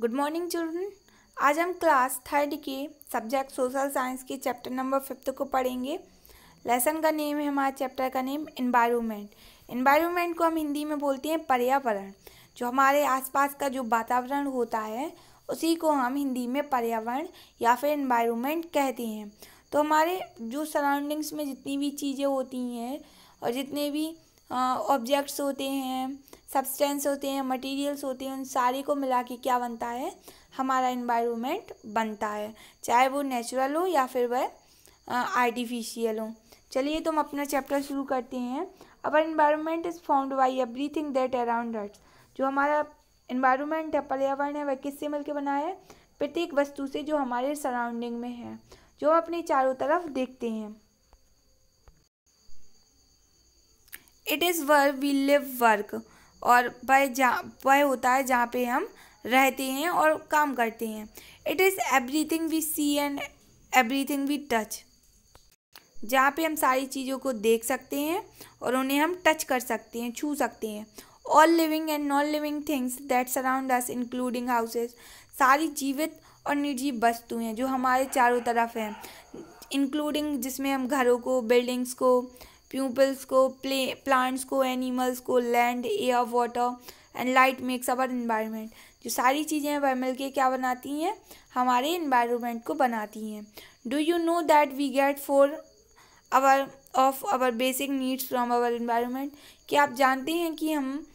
good morning children आज हम class third के सब्जेक्ट सोशल साइंस के चैप्टर नंबर फिफ्थ को पढ़ेंगे लेसन का नेम है हमारे चैप्टर का नेम इन्वायरमेंट इन्वायरमेंट को हम हिंदी में बोलते हैं पर्यावरण जो हमारे आसपास का जो वातावरण होता है उसी को हम हिंदी में पर्यावरण या फिर इन्वायरमेंट कहते हैं तो हमारे जो सराउंडिंग्स में जितनी भी चीज़ें होती हैं और जितने भी ऑब्जेक्ट्स होते हैं सब्सटेंस होते हैं मटेरियल्स होते हैं उन सारे को मिला के क्या बनता है हमारा इन्वायरमेंट बनता है चाहे वो नेचुरल हो या फिर वह आर्टिफिशियल हो चलिए तो हम अपना चैप्टर शुरू करते हैं our environment is found by every thing that around earth जो हमारा इन्वायरमेंट है पर्यावरण है वह किससे मिलकर बना है प्रत्येक वस्तु से जो हमारे सराउंडिंग में है जो अपने चारों तरफ देखते हैं it is where we live work और वह जहाँ वह होता है जहाँ पे हम रहते हैं और काम करते हैं it is everything we see and everything we touch जहाँ पे हम सारी चीज़ों को देख सकते हैं और उन्हें हम टच कर सकते हैं छू सकते हैं all living and non living things that surround us including houses सारी जीवित और निर्जीव हैं जो हमारे चारों तरफ हैं इंक्लूडिंग जिसमें हम घरों को बिल्डिंग्स को प्यूपल्स को प्ले प्लांट्स को एनिमल्स को land air water and light makes our environment जो सारी चीज़ें हैं वह मिलकर क्या बनाती हैं हमारे इन्वायरमेंट को बनाती हैं do you know that we get for our of our basic needs from our environment क्या आप जानते हैं कि हम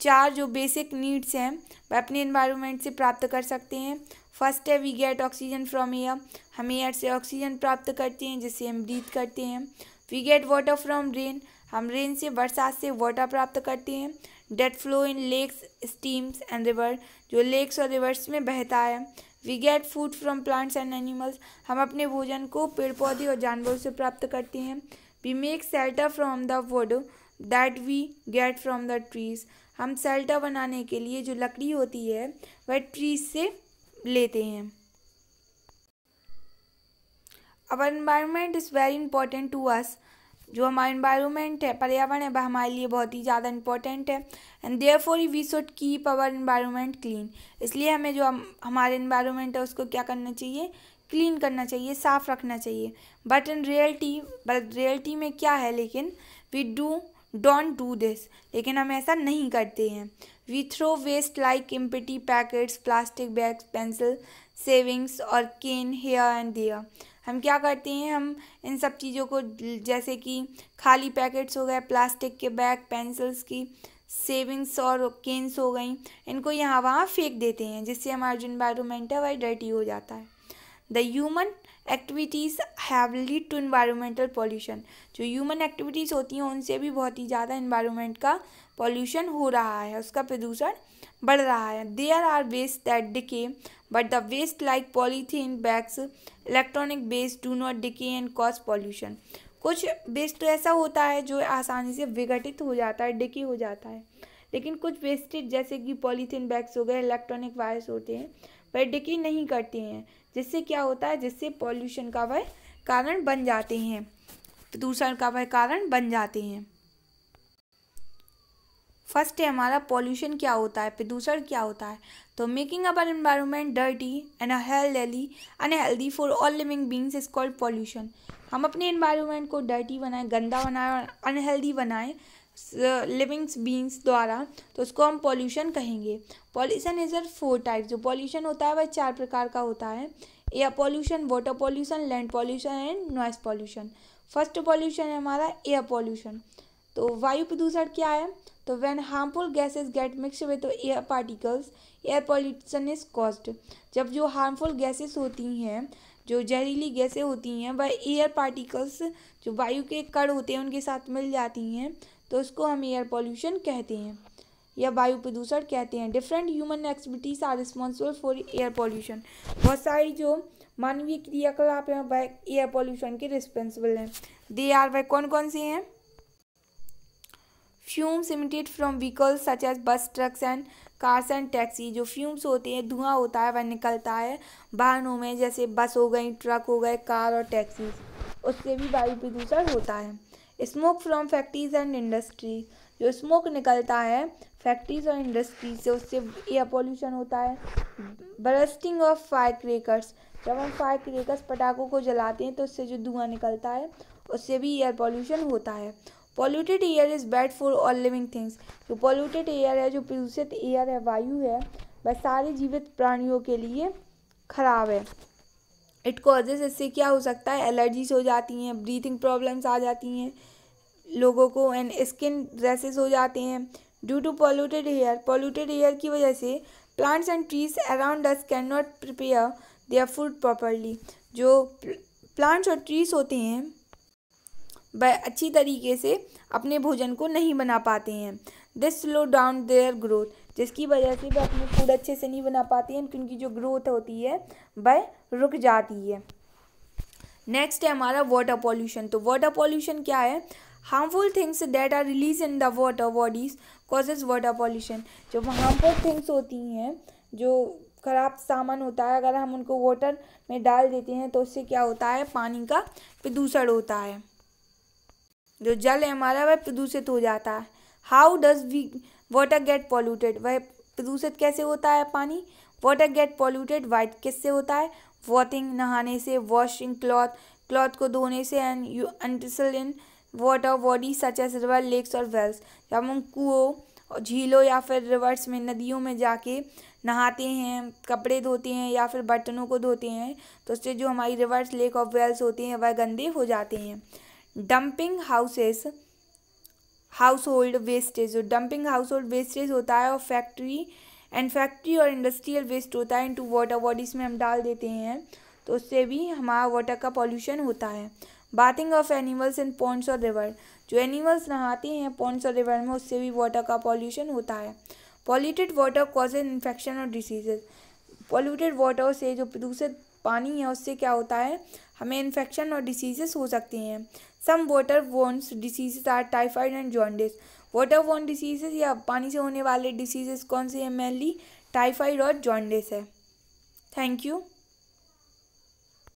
चार जो बेसिक नीड्स हैं वह अपने इन्वायरमेंट से प्राप्त कर सकते हैं फर्स्ट है we get oxygen from air हम एयर से ऑक्सीजन प्राप्त करते हैं जिससे हम ब्रीथ करते हैं we get water from rain हम रेन से बरसात से वाटर प्राप्त करते हैं that flow in lakes streams and river जो लेक्स और रिवर्स में बहता है we get food from plants and animals हम अपने भोजन को पेड़ पौधे और जानवरों से प्राप्त करते हैं we make shelter from the wood that we get from the trees हम सेल्टर बनाने के लिए जो लकड़ी होती है वह ट्रीज से लेते हैं our environment is very important to us जो हमारा इन्वायरमेंट है पर्यावरण है वह हमारे लिए बहुत ही ज़्यादा इंपॉर्टेंट है and therefore we should keep our environment clean इसलिए हमें जो हम हमारे इन्वायरमेंट है उसको क्या करना चाहिए क्लीन करना चाहिए साफ़ रखना चाहिए but in reality but reality में क्या है लेकिन we do don't do this लेकिन हम ऐसा नहीं करते हैं we throw waste like empty packets plastic bags pencil shavings और केन हेयर एंड देयर हम क्या करते हैं हम इन सब चीज़ों को जैसे कि खाली पैकेट्स हो गए प्लास्टिक के बैग पेंसिल्स की सेविंग्स और केन्स हो गई इनको यहाँ वहाँ फेंक देते हैं जिससे हमारा जो इन्वायरमेंट है वही डर्टी हो जाता है the human activities have lead to environmental pollution जो ह्यूमन एक्टिविटीज़ होती हैं उनसे भी बहुत ही ज़्यादा इन्वायरमेंट का पॉल्यूशन हो रहा है उसका प्रदूषण बढ़ रहा है there are waste that decay but the waste like polythene bags electronic waste do not decay and cause pollution कुछ वेस्ट तो ऐसा होता है जो आसानी से विघटित हो जाता है डिकी हो जाता है लेकिन कुछ वेस्टेज जैसे कि पॉलीथीन बैग्स हो गए इलेक्ट्रॉनिक वायर्स होते हैं वह डिकी नहीं करते हैं जिससे क्या होता है जिससे पॉल्यूशन का वह कारण बन जाते हैं प्रदूषण का वह कारण बन जाते हैं फर्स्ट है हमारा पॉल्यूशन क्या होता है प्रदूषण क्या होता है तो making our environment dirty and healthy unhealthy for all living beings is called pollution हम अपने इन्वायरमेंट को डर्टी बनाएं गंदा बनाएं अनहेल्दी बनाएं लिविंग uh, बींग्स द्वारा तो उसको हम पॉल्यूशन कहेंगे pollution is are four type जो पॉल्यूशन होता है वह चार प्रकार का होता है air pollution water pollution land pollution and noise pollution first pollution है हमारा एयर पॉल्यूशन तो वायु प्रदूषण क्या है तो when harmful gases get mix with air particles air pollution is caused जब जो हार्मफुल गैसेस होती हैं जो जहरीली गैसें होती हैं वह एयर पार्टिकल्स जो वायु के कण होते हैं उनके साथ मिल जाती हैं तो उसको हम एयर पॉल्यूशन कहते हैं या वायु प्रदूषण कहते हैं different human activities are responsible for air pollution बहुत सारी जो मानवीय क्रियाकलाप हैं वह एयर पॉल्यूशन के रिस्पॉन्सिबल हैं दे आर वह कौन कौन से हैं fumes emitted from vehicles such as bus trucks and cars and taxi जो फ्यूम्स होते हैं धुआं होता है वह निकलता है वाहनों में जैसे बस हो गई ट्रक हो गए कार और टैक्सी उससे भी वायु प्रदूषण होता है smoke from factories and industry जो स्मोक निकलता है फैक्ट्रीज और इंडस्ट्रीज से उससे एयर पॉल्यूशन होता है ब्रस्टिंग ऑफ फायर क्रेकर्स जब हम फायर क्रेकर्स पटाखों को जलाते हैं तो उससे जो धुआं निकलता है उससे भी एयर पॉल्यूशन होता है polluted air is bad for all living things जो पॉल्यूटेड एयर है जो प्रदूषित एयर है वायु है वह सारे जीवित प्राणियों के लिए खराब है इट कॉजेज इससे क्या हो सकता है एलर्जीज हो जाती हैं ब्रीथिंग प्रॉब्लम्स आ जाती हैं लोगों को एंड स्किन ड्रेसेस हो जाते हैं due to polluted air polluted air की वजह से plants and trees around us can not prepare their food properly जो प्लांट्स और ट्रीज होते हैं अच्छी तरीके से अपने भोजन को नहीं बना पाते हैं this slow down their growth जिसकी वजह से वह अपने फूड अच्छे से नहीं बना पाते हैं क्योंकि उनकी जो ग्रोथ होती है वह रुक जाती है नेक्स्ट है हमारा वाटर पॉल्यूशन तो वाटर पॉल्यूशन क्या है harmful things that are release in the water bodies causes water pollution जो हार्मफुल थिंग्स होती हैं जो ख़राब सामान होता है अगर हम उनको वाटर में डाल देते हैं तो उससे क्या होता है पानी का प्रदूषण होता है जो जल है हमारा वह प्रदूषित हो जाता है how does we water get polluted वह प्रदूषित कैसे होता है पानी वाटर गेट पॉल्यूटेड वाइट किससे होता है वॉटिंग नहाने से वॉशिंग क्लॉथ क्लॉथ को धोने से and you in water body such as river lakes और वेल्स जब हम कुओं झीलों या फिर रिवर्स में नदियों में जाके नहाते हैं कपड़े धोते हैं या फिर बर्तनों को धोते हैं तो उससे जो हमारी रिवर्स लेक और वेल्स होते हैं वह गंदे हो जाते हैं dumping houses household wastage जो डंपिंग हाउस होल्ड वेस्टेज होता है और फैक्ट्री एंड फैक्ट्री और इंडस्ट्रियल वेस्ट होता है इनटू वाटर बॉडीज़ में हम डाल देते हैं तो उससे भी हमारा वाटर का पॉल्यूशन होता है bathing of animals in ponds और रिवर जो एनिमल्स नहाते हैं पॉन्ड्स और रिवर में उससे भी वाटर का पॉल्यूशन होता है पॉल्यूटेड वाटर कॉजेज इन्फेक्शन और डिसीजेज पॉल्यूटेड वाटर से जो प्रदूषित पानी है उससे क्या होता है हमें इन्फेक्शन और डिसीजेस हो सकते हैं some water वोन्स diseases are typhoid and jaundice water वोन डिसीजेज या पानी से होने वाले डिसीजेस कौन से हैं मेनली टाइफाइड और जॉन्डिस है थैंक यू